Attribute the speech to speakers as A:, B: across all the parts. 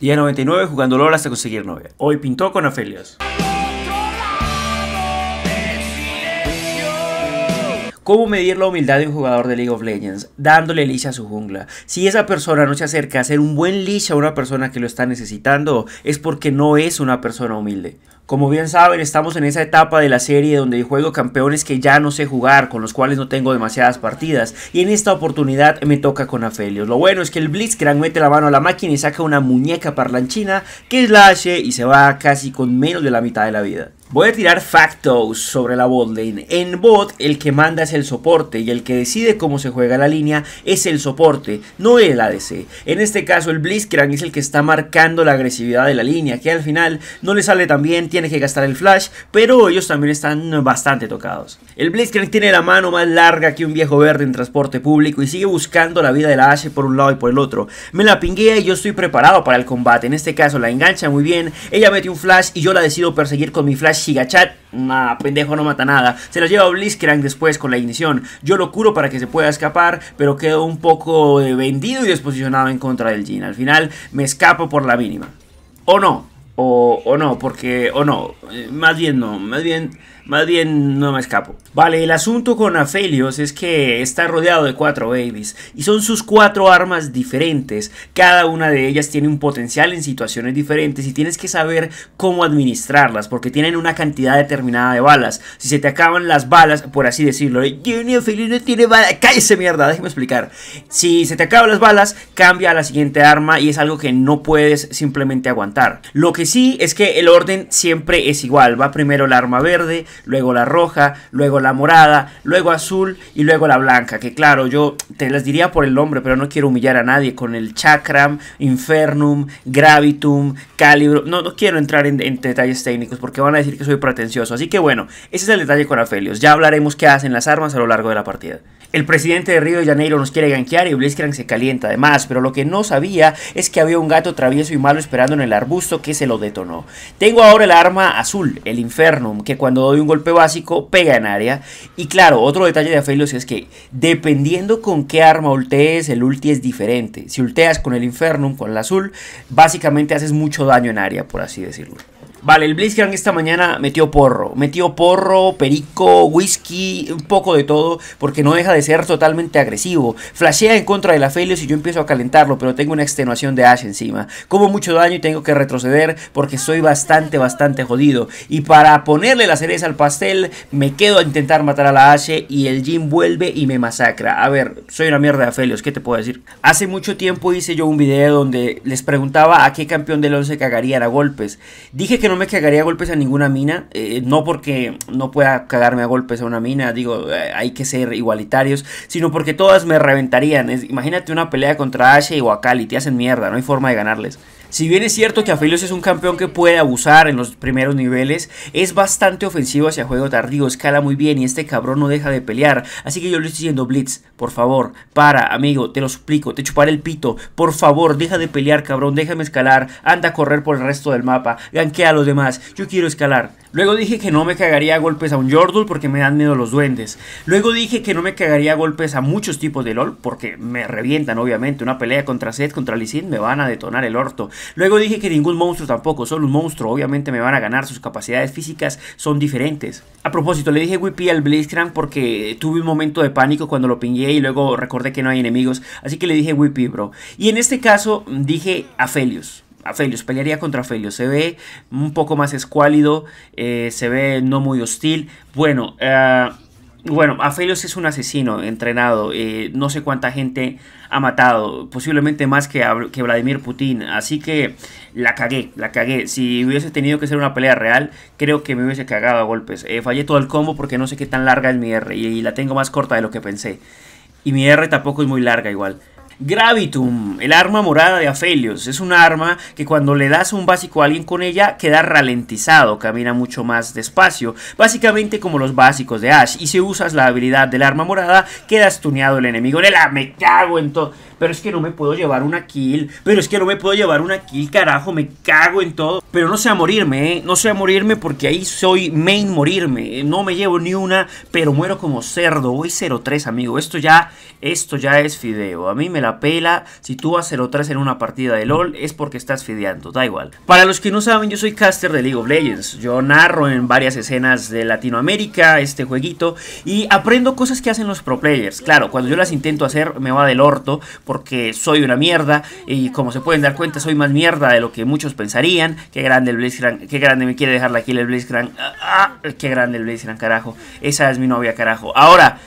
A: Día 99 jugando Lola hasta conseguir novia. Hoy pintó con Ofelios. ¿Cómo medir la humildad de un jugador de League of Legends? Dándole lisha a su jungla. Si esa persona no se acerca a hacer un buen licha a una persona que lo está necesitando, es porque no es una persona humilde. Como bien saben, estamos en esa etapa de la serie donde juego campeones que ya no sé jugar, con los cuales no tengo demasiadas partidas, y en esta oportunidad me toca con Aphelios Lo bueno es que el Blitzcrank mete la mano a la máquina y saca una muñeca parlanchina que es la H y se va casi con menos de la mitad de la vida. Voy a tirar factos sobre la lane. En bot el que manda es el soporte y el que decide cómo se juega la línea es el soporte, no el ADC. En este caso el Blitzcrank es el que está marcando la agresividad de la línea, que al final no le sale tan bien, tiene que gastar el flash, pero ellos también están bastante tocados. El Blitzcrank tiene la mano más larga que un viejo verde en transporte público y sigue buscando la vida de la Ashe por un lado y por el otro. Me la pinguea y yo estoy preparado para el combate. En este caso la engancha muy bien, ella mete un flash y yo la decido perseguir con mi flash Shigachat. Nah, pendejo no mata nada. Se lo lleva Blitzcrank después con la ignición. Yo lo curo para que se pueda escapar, pero quedo un poco eh, vendido y desposicionado en contra del Jin. Al final me escapo por la mínima. O no, o, o no, porque, o no, eh, más bien no, más bien más bien no me escapo. Vale, el asunto con Aphelios es que está rodeado de cuatro babies y son sus cuatro armas diferentes. Cada una de ellas tiene un potencial en situaciones diferentes y tienes que saber cómo administrarlas porque tienen una cantidad determinada de balas. Si se te acaban las balas, por así decirlo, ni Aphelios no tiene balas, cállese mierda, déjeme explicar. Si se te acaban las balas, cambia a la siguiente arma y es algo que no puedes simplemente aguantar. Lo que sí es que el orden siempre es igual, va primero la arma verde, luego la roja, luego la morada, luego azul y luego la blanca. Que claro, yo te las diría por el nombre, pero no quiero humillar a nadie con el Chakram, Infernum, Gravitum, Calibro. No, quiero entrar en, detalles técnicos porque van a decir que soy pretencioso. Así que bueno, ese es el detalle con Afelios. Ya hablaremos qué hacen las armas a lo largo de la partida. El presidente de Río de Janeiro nos quiere ganquear y Blitzcrank se calienta además, pero lo que no sabía es que había un gato travieso y malo esperando en el arbusto que se lo detonó. Tengo ahora el arma azul, el Infernum, que cuando doy un golpe básico, pega en área. Y claro, otro detalle de Aphelios es que dependiendo con qué arma ultees, el ulti es diferente. Si ulteas con el Infernum, con el azul, básicamente haces mucho daño en área, por así decirlo. Vale, el Blitzcrank esta mañana metió porro. Metió porro, perico, whisky, un poco de todo, porque no deja de ser totalmente agresivo. Flashea en contra de la Felios y yo empiezo a calentarlo, pero tengo una extenuación de Ashe encima. Como mucho daño y tengo que retroceder porque soy bastante, bastante jodido. Y para ponerle la cereza al pastel, me quedo a intentar matar a la Ashe y el Jim vuelve y me masacra. A ver, soy una mierda de Felios, ¿qué te puedo decir? Hace mucho tiempo hice yo un video donde les preguntaba a qué campeón del 11 cagarían a golpes. Dije que no me cagaría a golpes a ninguna mina. Eh, no porque no pueda cagarme a golpes a una mina, digo, eh, hay que ser igualitarios, sino porque todas me reventarían. imagínate una pelea contra Ashe y Wakali, te hacen mierda, no hay forma de ganarles. Si bien es cierto que Aphelios es un campeón que puede abusar en los primeros niveles, es bastante ofensivo hacia juego tardío, escala muy bien y este cabrón no deja de pelear. Así que yo le estoy diciendo, Blitz, por favor, para, amigo, te lo suplico, te chuparé el pito, por favor, deja de pelear, cabrón, déjame escalar, anda a correr por el resto del mapa, ganquea a los demás, yo quiero escalar. Luego dije que no me cagaría golpes a un Jordul porque me dan miedo los duendes. Luego dije que no me cagaría golpes a muchos tipos de LOL porque me revientan, obviamente. Una pelea contra Seth, contra Sin, me van a detonar el orto. Luego dije que ningún monstruo tampoco, solo un monstruo. Obviamente me van a ganar, sus capacidades físicas son diferentes. A propósito, le dije Whippy al Blitzcrank porque tuve un momento de pánico cuando lo pingué y luego recordé que no hay enemigos. Así que le dije Whippy, bro. Y en este caso dije a Felios a Felios, pelearía contra Felios. Se ve un poco más escuálido, eh, se ve no muy hostil. Bueno, eh, bueno, bueno, Aphelios es un asesino entrenado, eh, no sé cuánta gente ha matado, posiblemente más que, que Vladimir Putin, así que la cagué, la cagué. Si hubiese tenido que ser una pelea real, creo que me hubiese cagado a golpes. fallé todo el combo porque no sé qué tan larga es mi R y la tengo más corta de lo que pensé. Y mi R tampoco es muy larga igual. Gravitum, el arma morada de Aphelios. Es un arma que cuando le das un básico a alguien con ella queda ralentizado, camina mucho más despacio, básicamente como los básicos de Ash. Y si usas la habilidad del arma morada, quedas tuneado el enemigo. ¡Me cago en todo! pero es que no me puedo llevar una kill, pero es que no me puedo llevar una kill, carajo, me cago en todo. Pero no sé a morirme, ¿eh? no sé a morirme porque ahí soy main morirme, ¿eh? no me llevo ni una, pero muero como cerdo, hoy 0-3, amigo, esto ya, esto ya es fideo, a mí me la pela, si tú vas 0-3 en una partida de LOL es porque estás fideando, da igual. Para los que no saben, yo soy caster de League of Legends, yo narro en varias escenas de Latinoamérica este jueguito y aprendo cosas que hacen los pro players, claro, cuando yo las intento hacer me va del orto, porque soy una mierda y como se pueden dar cuenta soy más mierda de lo que muchos pensarían. Qué grande el Blitzcrank, qué grande me quiere dejar la kill el Blitzcrank. Ah, ah, qué grande el Blitzcrank, carajo. Esa es mi novia, carajo. Ahora,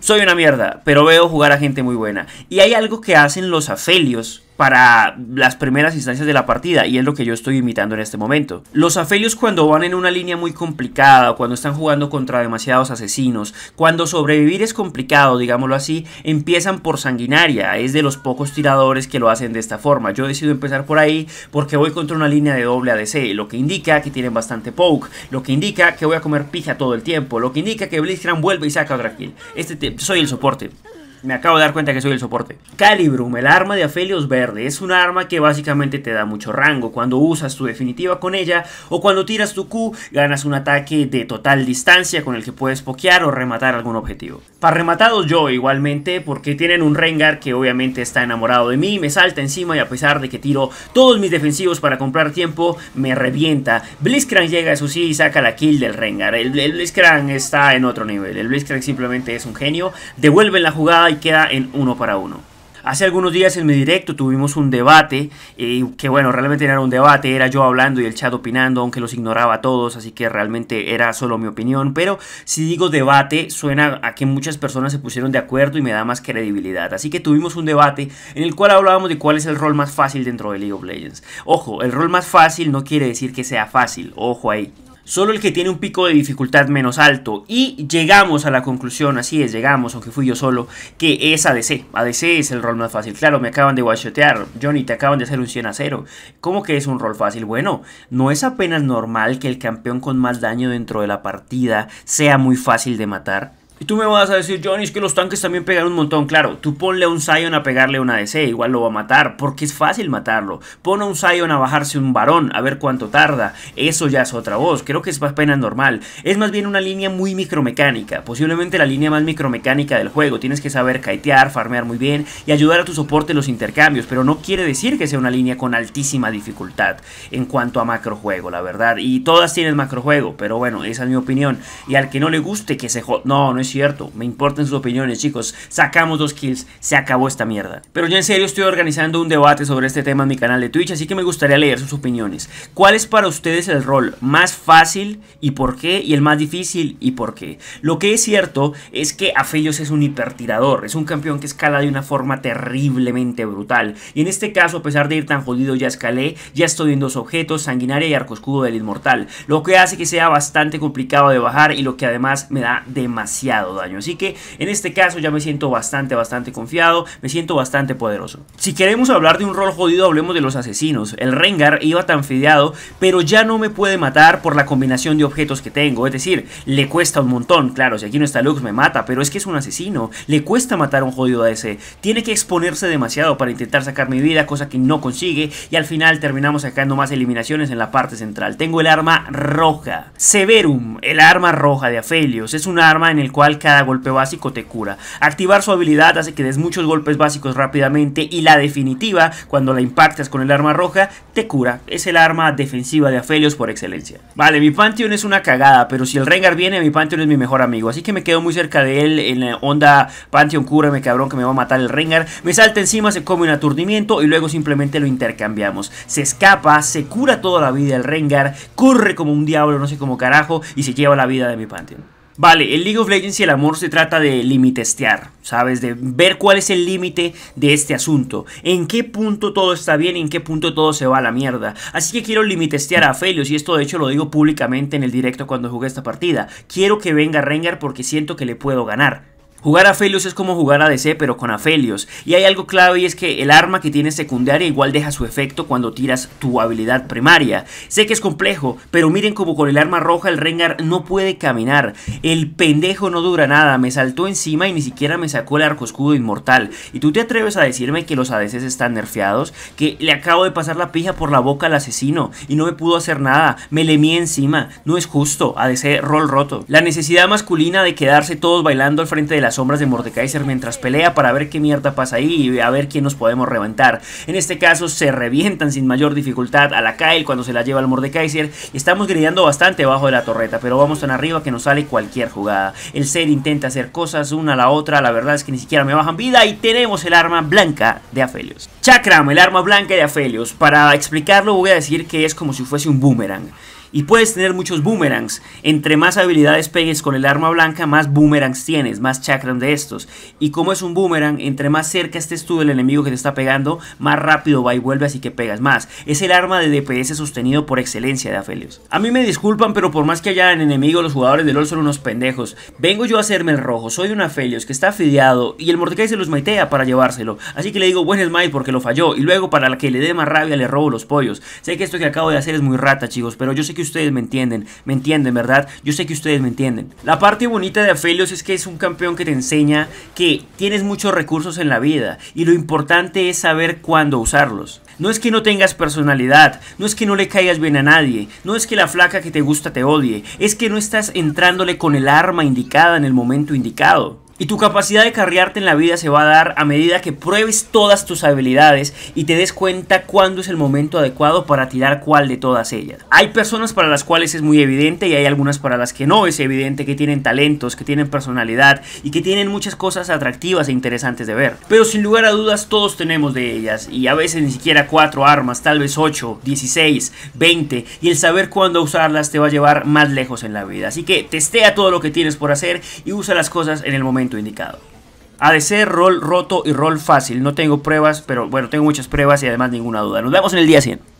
A: soy una mierda, pero veo jugar a gente muy buena. Y hay algo que hacen los afelios para las primeras instancias de la partida y es lo que yo estoy imitando en este momento. Los afelios cuando van en una línea muy complicada, cuando están jugando contra demasiados asesinos, cuando sobrevivir es complicado, digámoslo así, empiezan por sanguinaria, es de los pocos tiradores que lo hacen de esta forma. Yo decido empezar por ahí porque voy contra una línea de doble ADC, lo que indica que tienen bastante poke, lo que indica que voy a comer pija todo el tiempo, lo que indica que Blitzcrank vuelve y saca otra kill. Este soy el soporte. Me acabo de dar cuenta que soy el soporte. Calibrum, el arma de Aphelios Verde, es un arma que básicamente te da mucho rango. Cuando usas tu definitiva con ella o cuando tiras tu Q, ganas un ataque de total distancia con el que puedes pokear o rematar algún objetivo. Para rematados yo igualmente, porque tienen un Rengar que obviamente está enamorado de mí, me salta encima y a pesar de que tiro todos mis defensivos para comprar tiempo, me revienta. Blitzcrank llega, eso sí, y saca la kill del Rengar. El, el está en otro nivel. El Blitzcrank simplemente es un genio. Devuelve la jugada queda en uno para uno. Hace algunos días en mi directo tuvimos un debate, y eh, que bueno, realmente era un debate, era yo hablando y el chat opinando, aunque los ignoraba a todos, así que realmente era solo mi opinión, pero si digo debate, suena a que muchas personas se pusieron de acuerdo y me da más credibilidad. Así que tuvimos un debate en el cual hablábamos de cuál es el rol más fácil dentro de League of Legends. Ojo, el rol más fácil no quiere decir que sea fácil, ojo ahí solo el que tiene un pico de dificultad menos alto. Y llegamos a la conclusión, así es, llegamos, aunque fui yo solo, que es ADC. ADC es el rol más fácil. Claro, me acaban de guachotear, Johnny, te acaban de hacer un 100 a 0. ¿Cómo que es un rol fácil? Bueno, no es apenas normal que el campeón con más daño dentro de la partida sea muy fácil de matar y tú me vas a decir, Johnny, es que los tanques también pegan un montón. Claro, tú ponle a un Zion a pegarle una DC, igual lo va a matar, porque es fácil matarlo. Pon a un Zion a bajarse un varón, a ver cuánto tarda. Eso ya es otra voz, creo que es más pena normal. Es más bien una línea muy micromecánica, posiblemente la línea más micromecánica del juego. Tienes que saber kitear, farmear muy bien y ayudar a tu soporte en los intercambios, pero no quiere decir que sea una línea con altísima dificultad en cuanto a macrojuego, la verdad. Y todas tienen macrojuego, pero bueno, esa es mi opinión. Y al que no le guste, que se... No, no es cierto, me importan sus opiniones, chicos. Sacamos dos kills, se acabó esta mierda. Pero yo en serio estoy organizando un debate sobre este tema en mi canal de Twitch, así que me gustaría leer sus opiniones. ¿Cuál es para ustedes el rol más fácil y por qué? Y el más difícil y por qué. Lo que es cierto es que Afeios es un hipertirador, es un campeón que escala de una forma terriblemente brutal. Y en este caso, a pesar de ir tan jodido, ya escalé, ya estoy en dos objetos, sanguinaria y arco escudo del inmortal. Lo que hace que sea bastante complicado de bajar y lo que además me da demasiado daño. Así que en este caso ya me siento bastante, bastante confiado, me siento bastante poderoso. Si queremos hablar de un rol jodido, hablemos de los asesinos. El Rengar iba tan fideado, pero ya no me puede matar por la combinación de objetos que tengo. Es decir, le cuesta un montón. Claro, si aquí no está Lux me mata, pero es que es un asesino. Le cuesta matar a un jodido A ese, Tiene que exponerse demasiado para intentar sacar mi vida, cosa que no consigue. Y al final terminamos sacando más eliminaciones en la parte central. Tengo el arma roja. Severum, el arma roja de Aphelios. Es un arma en el cual cada golpe básico te cura. Activar su habilidad hace que des muchos golpes básicos rápidamente y la definitiva, cuando la impactas con el arma roja, te cura. Es el arma defensiva de Aphelios por excelencia. Vale, mi Pantheon es una cagada, pero si el Rengar viene, mi Pantheon es mi mejor amigo. Así que me quedo muy cerca de él en la onda Pantheon, cúrame cabrón que me va a matar el Rengar. Me salta encima, se come un aturdimiento y luego simplemente lo intercambiamos. Se escapa, se cura toda la vida el Rengar, corre como un diablo, no sé cómo carajo, y se lleva la vida de mi Pantheon. Vale, el League of Legends y el amor se trata de limitestear, ¿sabes? De ver cuál es el límite de este asunto. En qué punto todo está bien y en qué punto todo se va a la mierda. Así que quiero limitestear a Felios y esto de hecho lo digo públicamente en el directo cuando jugué esta partida. Quiero que venga Rengar porque siento que le puedo ganar. Jugar a Felios es como jugar a DC pero con Aphelios, y hay algo clave y es que el arma que tienes secundaria igual deja su efecto cuando tiras tu habilidad primaria. Sé que es complejo, pero miren como con el arma roja el Rengar no puede caminar, el pendejo no dura nada, me saltó encima y ni siquiera me sacó el arco escudo inmortal, y tú te atreves a decirme que los ADCs están nerfeados, que le acabo de pasar la pija por la boca al asesino y no me pudo hacer nada, me le mía encima, no es justo, ADC rol roto. La necesidad masculina de quedarse todos bailando al frente de las sombras de Mordekaiser mientras pelea para ver qué mierda pasa ahí y a ver quién nos podemos reventar. En este caso se revientan sin mayor dificultad a la Kyle cuando se la lleva al Mordekaiser y estamos gridando bastante bajo de la torreta, pero vamos tan arriba que nos sale cualquier jugada. El ser intenta hacer cosas una a la otra, la verdad es que ni siquiera me bajan vida y tenemos el arma blanca de Aphelios. Chakram, el arma blanca de Aphelios. Para explicarlo voy a decir que es como si fuese un boomerang. Y puedes tener muchos boomerangs. Entre más habilidades pegues con el arma blanca, más boomerangs tienes, más chakras de estos. Y como es un boomerang, entre más cerca estés tú del enemigo que te está pegando, más rápido va y vuelve, así que pegas más. Es el arma de DPS sostenido por excelencia de Aphelios. A mí me disculpan, pero por más que haya enemigos, los jugadores de LoL son unos pendejos. Vengo yo a hacerme el rojo, soy un Aphelios que está afiliado y el Mordecai se los maitea para llevárselo. Así que le digo buen smite porque lo falló y luego para que le dé más rabia le robo los pollos. Sé que esto que acabo de hacer es muy rata, chicos, pero yo sé que ustedes me entienden, me entienden, ¿verdad? Yo sé que ustedes me entienden. La parte bonita de Aphelios es que es un campeón que te enseña que tienes muchos recursos en la vida y lo importante es saber cuándo usarlos. No es que no tengas personalidad, no es que no le caigas bien a nadie, no es que la flaca que te gusta te odie, es que no estás entrándole con el arma indicada en el momento indicado. Y tu capacidad de carriarte en la vida se va a dar a medida que pruebes todas tus habilidades y te des cuenta cuándo es el momento adecuado para tirar cuál de todas ellas. Hay personas para las cuales es muy evidente y hay algunas para las que no es evidente que tienen talentos, que tienen personalidad y que tienen muchas cosas atractivas e interesantes de ver. Pero sin lugar a dudas todos tenemos de ellas y a veces ni siquiera cuatro armas, tal vez 8, 16, 20 y el saber cuándo usarlas te va a llevar más lejos en la vida. Así que testea todo lo que tienes por hacer y usa las cosas en el momento ha de ser rol roto y rol fácil. No tengo pruebas, pero bueno, tengo muchas pruebas y además ninguna duda. Nos vemos en el día 100.